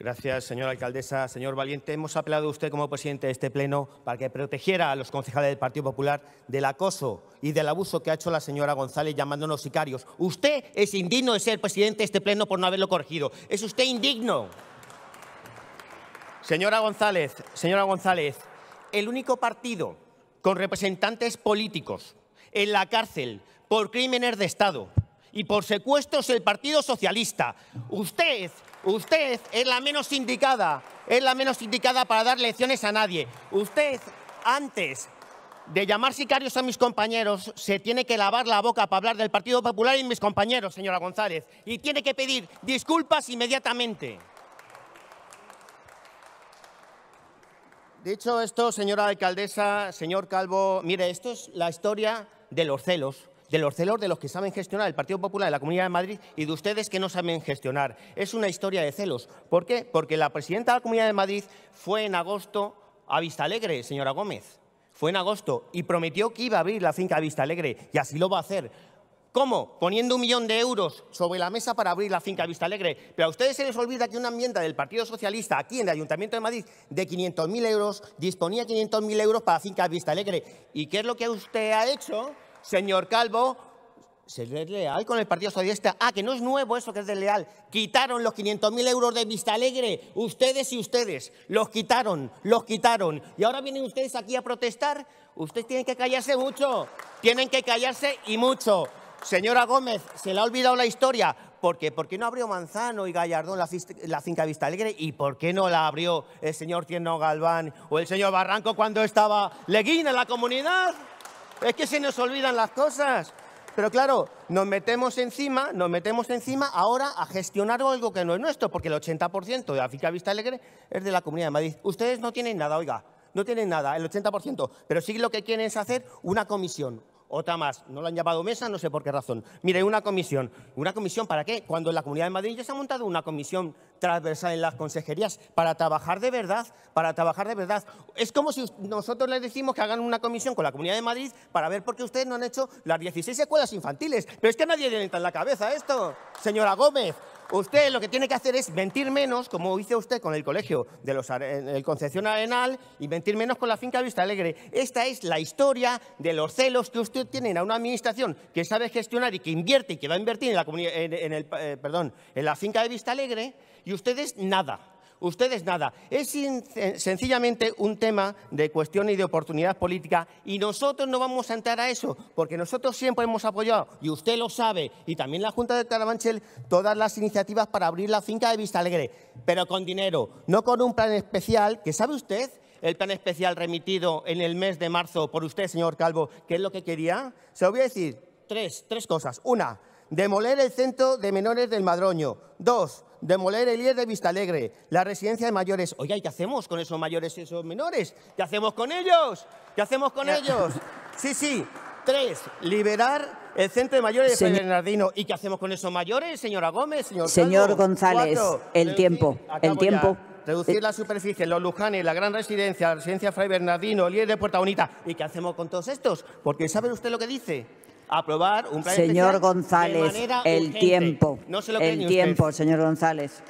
Gracias, señora alcaldesa. Señor Valiente, hemos apelado a usted como presidente de este Pleno para que protegiera a los concejales del Partido Popular del acoso y del abuso que ha hecho la señora González llamándonos sicarios. Usted es indigno de ser presidente de este Pleno por no haberlo corregido. Es usted indigno. Señora González, señora González, el único partido con representantes políticos en la cárcel por crímenes de Estado y por secuestros el Partido Socialista. Usted, usted es la menos indicada, es la menos indicada para dar lecciones a nadie. Usted, antes de llamar sicarios a mis compañeros, se tiene que lavar la boca para hablar del Partido Popular y mis compañeros, señora González, y tiene que pedir disculpas inmediatamente. Dicho esto, señora alcaldesa, señor Calvo, mire, esto es la historia de los celos de los celos de los que saben gestionar, el Partido Popular de la Comunidad de Madrid y de ustedes que no saben gestionar. Es una historia de celos. ¿Por qué? Porque la presidenta de la Comunidad de Madrid fue en agosto a Vista Alegre, señora Gómez. Fue en agosto y prometió que iba a abrir la finca Vista Alegre y así lo va a hacer. ¿Cómo? Poniendo un millón de euros sobre la mesa para abrir la finca Vista Alegre. Pero a ustedes se les olvida que una enmienda del Partido Socialista aquí en el Ayuntamiento de Madrid de 500.000 euros disponía 500.000 euros para la finca Vista Alegre. ¿Y qué es lo que usted ha hecho? señor Calvo, ¿se leal con el Partido Socialista. Ah, que no es nuevo eso que es desleal. Quitaron los 500.000 euros de Vista Alegre, ustedes y ustedes. Los quitaron, los quitaron. Y ahora vienen ustedes aquí a protestar. Ustedes tienen que callarse mucho. Tienen que callarse y mucho. Señora Gómez, se le ha olvidado la historia. ¿Por qué? ¿Por qué no abrió Manzano y Gallardón la, la finca Vista Alegre? ¿Y por qué no la abrió el señor Tierno Galván o el señor Barranco cuando estaba Leguín en la comunidad? Es que se nos olvidan las cosas. Pero claro, nos metemos encima, nos metemos encima ahora a gestionar algo que no es nuestro, porque el 80% de África Vista Alegre es de la Comunidad de Madrid. Ustedes no tienen nada, oiga, no tienen nada, el 80%, pero sí lo que quieren es hacer una comisión. Otra más, no lo han llamado mesa, no sé por qué razón. Mire, una comisión. ¿Una comisión para qué? Cuando en la Comunidad de Madrid ya se ha montado una comisión transversal en las consejerías para trabajar de verdad, para trabajar de verdad. Es como si nosotros les decimos que hagan una comisión con la Comunidad de Madrid para ver por qué ustedes no han hecho las 16 escuelas infantiles. Pero es que a nadie le entra en la cabeza esto, señora Gómez. Usted lo que tiene que hacer es mentir menos, como hizo usted con el colegio de los el Concepción Arenal, y mentir menos con la finca Vista Alegre. Esta es la historia de los celos que usted tiene a una administración que sabe gestionar y que invierte y que va a invertir en la, en el, eh, perdón, en la finca de Vista Alegre, y ustedes nada ustedes nada. Es eh, sencillamente un tema de cuestión y de oportunidad política y nosotros no vamos a entrar a eso, porque nosotros siempre hemos apoyado, y usted lo sabe, y también la Junta de Carabanchel, todas las iniciativas para abrir la finca de Vista Alegre, pero con dinero, no con un plan especial, que sabe usted el plan especial remitido en el mes de marzo por usted, señor Calvo, ¿qué es lo que quería? Se lo voy a decir tres, tres cosas. Una, Demoler el centro de menores del Madroño. Dos, demoler el IES de Vistalegre, la residencia de mayores. Oye, qué hacemos con esos mayores y esos menores? ¿Qué hacemos con ellos? ¿Qué hacemos con ellos? Sí, sí. Tres, liberar el centro de mayores de Fray Bernardino. ¿Y qué hacemos con esos mayores, señora Gómez? Señor, González, el, tiempo, el tiempo, Reducir la superficie, los Lujanes, la gran residencia, la residencia Fray Bernardino, el IES de Puerta Bonita. ¿Y qué hacemos con todos estos? Porque ¿sabe usted lo que dice? aprobar un plan Señor González, el tiempo. No se lo el tiempo, señor González.